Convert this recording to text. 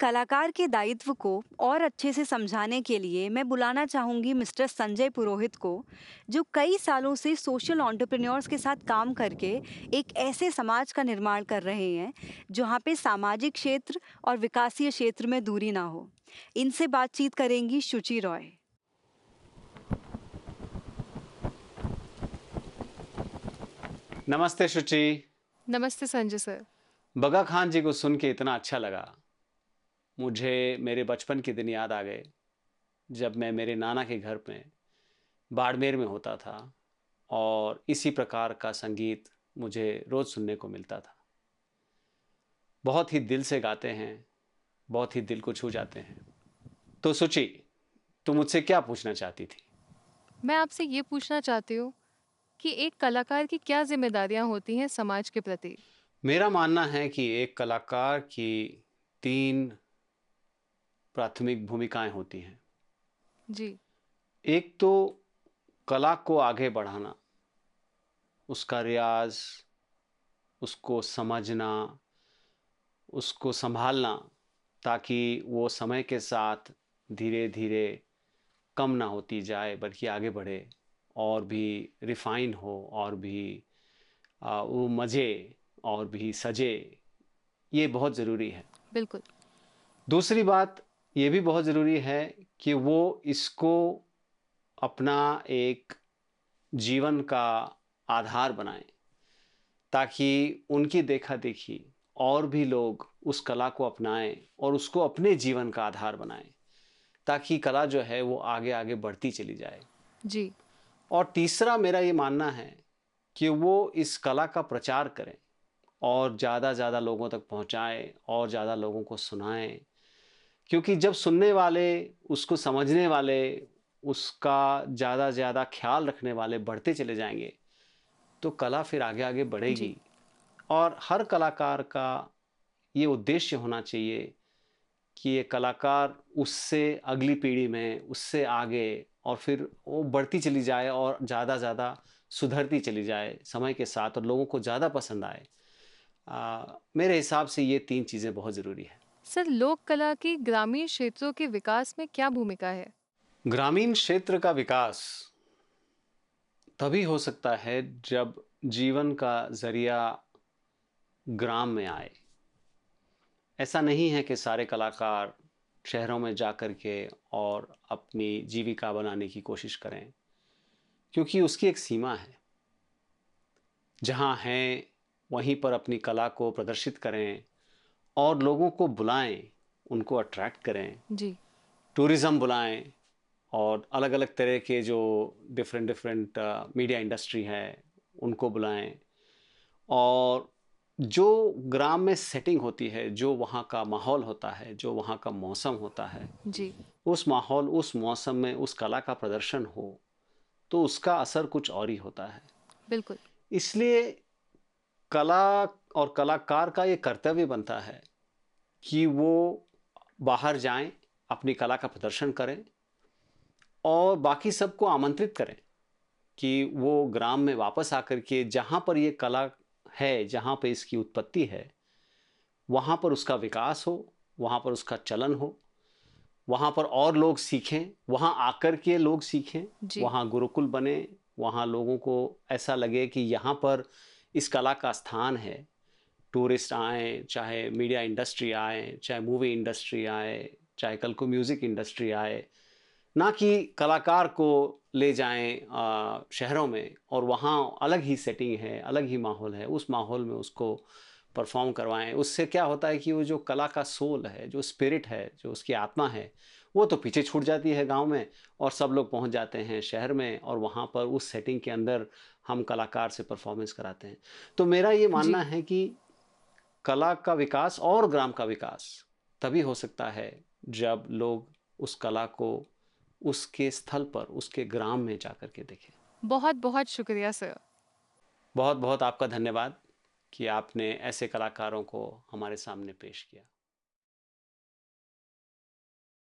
कलाकार के दायित्व को और अच्छे से समझाने के लिए मैं बुलाना चाहूँगी मिस्टर संजय पुरोहित को जो कई सालों से सोशल ऑन्टरप्रेन्योर्स के साथ काम करके एक ऐसे समाज का निर्माण कर रहे हैं जहाँ पे सामाजिक क्षेत्र और विकासीय क्षेत्र में दूरी ना हो इनसे बातचीत करेंगी शुचि रॉय नमस्ते शुचि नमस्ते संजय सर बगा खान जी को सुन के इतना अच्छा लगा मुझे मेरे बचपन के दिन याद आ गए जब मैं मेरे नाना के घर में बाड़मेर में होता था और इसी प्रकार का संगीत मुझे रोज़ सुनने को मिलता था बहुत ही दिल से गाते हैं बहुत ही दिल को छू जाते हैं तो सुचि तुम मुझसे क्या पूछना चाहती थी मैं आपसे ये पूछना चाहती हूँ कि एक कलाकार की क्या जिम्मेदारियाँ होती हैं समाज के प्रति मेरा मानना है कि एक कलाकार की तीन प्राथमिक भूमिकाएं होती हैं जी एक तो कला को आगे बढ़ाना उसका रियाज उसको समझना उसको संभालना ताकि वो समय के साथ धीरे धीरे कम ना होती जाए बल्कि आगे बढ़े और भी रिफाइन हो और भी आ, वो मज़े और भी सजे ये बहुत ज़रूरी है बिल्कुल दूसरी बात ये भी बहुत ज़रूरी है कि वो इसको अपना एक जीवन का आधार बनाए ताकि उनकी देखा देखी और भी लोग उस कला को अपनाएं और उसको अपने जीवन का आधार बनाएं ताकि कला जो है वो आगे आगे बढ़ती चली जाए जी और तीसरा मेरा ये मानना है कि वो इस कला का प्रचार करें और ज़्यादा ज़्यादा लोगों तक पहुँचाएँ और ज़्यादा लोगों को सुनाएं क्योंकि जब सुनने वाले उसको समझने वाले उसका ज़्यादा से ज़्यादा ख्याल रखने वाले बढ़ते चले जाएंगे तो कला फिर आगे आगे बढ़ेगी और हर कलाकार का ये उद्देश्य होना चाहिए कि ये कलाकार उससे अगली पीढ़ी में उससे आगे और फिर वो बढ़ती चली जाए और ज़्यादा ज़्यादा सुधरती चली जाए समय के साथ और लोगों को ज़्यादा पसंद आए आ, मेरे हिसाब से ये तीन चीज़ें बहुत ज़रूरी हैं सर लोक कला की ग्रामीण क्षेत्रों के विकास में क्या भूमिका है ग्रामीण क्षेत्र का विकास तभी हो सकता है जब जीवन का जरिया ग्राम में आए ऐसा नहीं है कि सारे कलाकार शहरों में जा कर के और अपनी जीविका बनाने की कोशिश करें क्योंकि उसकी एक सीमा है जहाँ हैं वहीं पर अपनी कला को प्रदर्शित करें और लोगों को बुलाएं उनको अट्रैक्ट करें जी टूरिज़्म बुलाएं और अलग अलग तरह के जो डिफरेंट डिफरेंट मीडिया इंडस्ट्री है उनको बुलाएं और जो ग्राम में सेटिंग होती है जो वहाँ का माहौल होता है जो वहाँ का मौसम होता है जी उस माहौल उस मौसम में उस कला का प्रदर्शन हो तो उसका असर कुछ और ही होता है बिल्कुल इसलिए कला और कलाकार का ये कर्तव्य बनता है कि वो बाहर जाएं अपनी कला का प्रदर्शन करें और बाकी सबको आमंत्रित करें कि वो ग्राम में वापस आकर के जहाँ पर ये कला है जहाँ पर इसकी उत्पत्ति है वहाँ पर उसका विकास हो वहाँ पर उसका चलन हो वहाँ पर और लोग सीखें वहाँ आकर के लोग सीखें वहाँ गुरुकुल बने वहाँ लोगों को ऐसा लगे कि यहाँ पर इस कला का स्थान है टूरिस्ट आए चाहे मीडिया इंडस्ट्री आए चाहे मूवी इंडस्ट्री आए चाहे कल को म्यूज़िक इंडस्ट्री आए ना कि कलाकार को ले जाएं शहरों में और वहाँ अलग ही सेटिंग है अलग ही माहौल है उस माहौल में उसको परफॉर्म करवाएं उससे क्या होता है कि वो जो कला का सोल है जो स्पिरिट है जो उसकी आत्मा है वो तो पीछे छूट जाती है गांव में और सब लोग पहुंच जाते हैं शहर में और वहाँ पर उस सेटिंग के अंदर हम कलाकार से परफॉर्मेंस कराते हैं तो मेरा ये मानना है कि कला का विकास और ग्राम का विकास तभी हो सकता है जब लोग उस कला को उसके स्थल पर उसके ग्राम में जा कर के देखें बहुत बहुत शुक्रिया सर बहुत बहुत आपका धन्यवाद कि आपने ऐसे कलाकारों को हमारे सामने पेश किया